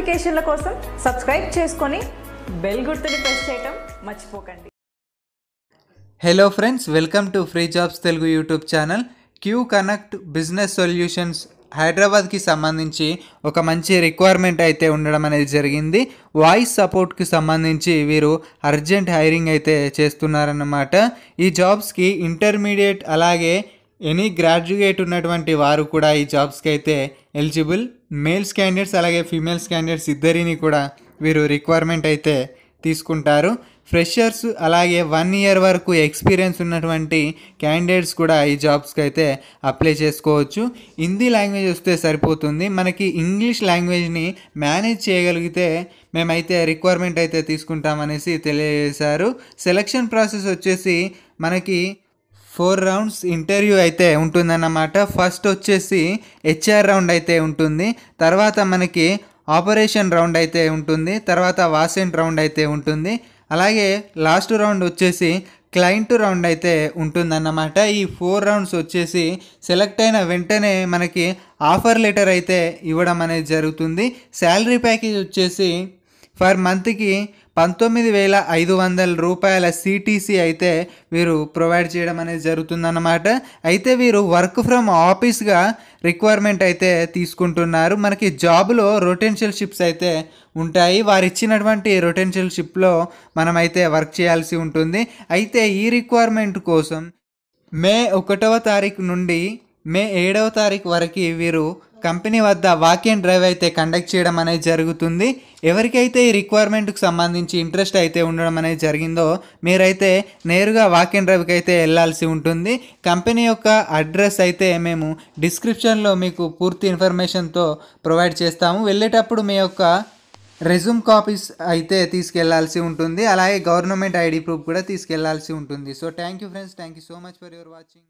నోటిఫికేషన్ల కోసం సబ్స్క్రైబ్ చేసుకొని బెల్ గుర్తుని ప్రెస్ చేయటం మర్చిపోకండి hello friends welcome to free jobs Telugu YouTube channel Q connect business solutions హైదరాబాద్కి సంబంధించి ఒక మంచి రిక్వైర్మెంట్ అయితే ఉండడం అనేది జరిగింది వాయిస్ సపోర్ట్కి సంబంధించి వీరు అర్జెంట్ హైరింగ్ అయితే చేస్తున్నారన్నమాట ఈ జాబ్స్కి ఇంటర్మీడియట్ అలాగే ఎనీ గ్రాడ్యుయేట్ ఉన్నటువంటి వారు కూడా ఈ జాబ్స్కి అయితే ఎలిజిబుల్ మేల్స్ క్యాండిడేట్స్ అలాగే ఫీమేల్స్ క్యాండిడేట్స్ ఇద్దరిని కూడా వీరు రిక్వైర్మెంట్ అయితే తీసుకుంటారు ఫ్రెషర్స్ అలాగే వన్ ఇయర్ వరకు ఎక్స్పీరియన్స్ ఉన్నటువంటి క్యాండిడేట్స్ కూడా ఈ జాబ్స్కి అయితే అప్లై చేసుకోవచ్చు హిందీ లాంగ్వేజ్ వస్తే సరిపోతుంది మనకి ఇంగ్లీష్ లాంగ్వేజ్ని మేనేజ్ చేయగలిగితే మేమైతే రిక్వైర్మెంట్ అయితే తీసుకుంటామనేసి తెలియజేశారు సెలక్షన్ ప్రాసెస్ వచ్చేసి మనకి ఫోర్ రౌండ్స్ ఇంటర్వ్యూ అయితే ఉంటుందన్నమాట ఫస్ట్ వచ్చేసి హెచ్ఆర్ రౌండ్ అయితే ఉంటుంది తర్వాత మనకి ఆపరేషన్ రౌండ్ అయితే ఉంటుంది తర్వాత వాసెంట్ రౌండ్ అయితే ఉంటుంది అలాగే లాస్ట్ రౌండ్ వచ్చేసి క్లయింట్ రౌండ్ అయితే ఉంటుందన్నమాట ఈ ఫోర్ రౌండ్స్ వచ్చేసి సెలెక్ట్ అయిన వెంటనే మనకి ఆఫర్ లెటర్ అయితే ఇవ్వడం అనేది జరుగుతుంది శాలరీ ప్యాకేజ్ వచ్చేసి ఫర్ మంత్కి పంతొమ్మిది వేల ఐదు వందల రూపాయల సిటీసీ అయితే వీరు ప్రొవైడ్ చేయడం అనేది జరుగుతుందన్నమాట అయితే వీరు వర్క్ ఫ్రమ్ ఆఫీస్గా రిక్వైర్మెంట్ అయితే తీసుకుంటున్నారు మనకి జాబ్లో రొటెన్షియల్ షిప్స్ అయితే ఉంటాయి వారు ఇచ్చినటువంటి రొటెన్షియల్ షిప్లో మనమైతే వర్క్ చేయాల్సి ఉంటుంది అయితే ఈ రిక్వైర్మెంట్ కోసం మే ఒకటవ తారీఖు నుండి మే ఏడవ తారీఖు వరకు వీరు కంపెనీ వద్ద వాక్ అండ్ డ్రైవ్ అయితే కండక్ట్ చేయడం అనేది జరుగుతుంది ఎవరికైతే ఈ రిక్వైర్మెంట్కి సంబంధించి ఇంట్రెస్ట్ అయితే ఉండడం అనేది జరిగిందో మీరైతే నేరుగా వాక్ అండ్ డ్రైవ్కి అయితే వెళ్ళాల్సి ఉంటుంది కంపెనీ యొక్క అడ్రస్ అయితే మేము డిస్క్రిప్షన్లో మీకు పూర్తి ఇన్ఫర్మేషన్తో ప్రొవైడ్ చేస్తాము వెళ్ళేటప్పుడు మీ యొక్క రెజ్యూమ్ కాపీస్ అయితే తీసుకెళ్లాల్సి ఉంటుంది అలాగే గవర్నమెంట్ ఐడి ప్రూఫ్ కూడా తీసుకెళ్లాల్సి ఉంటుంది so thank you friends thank you so much for your watching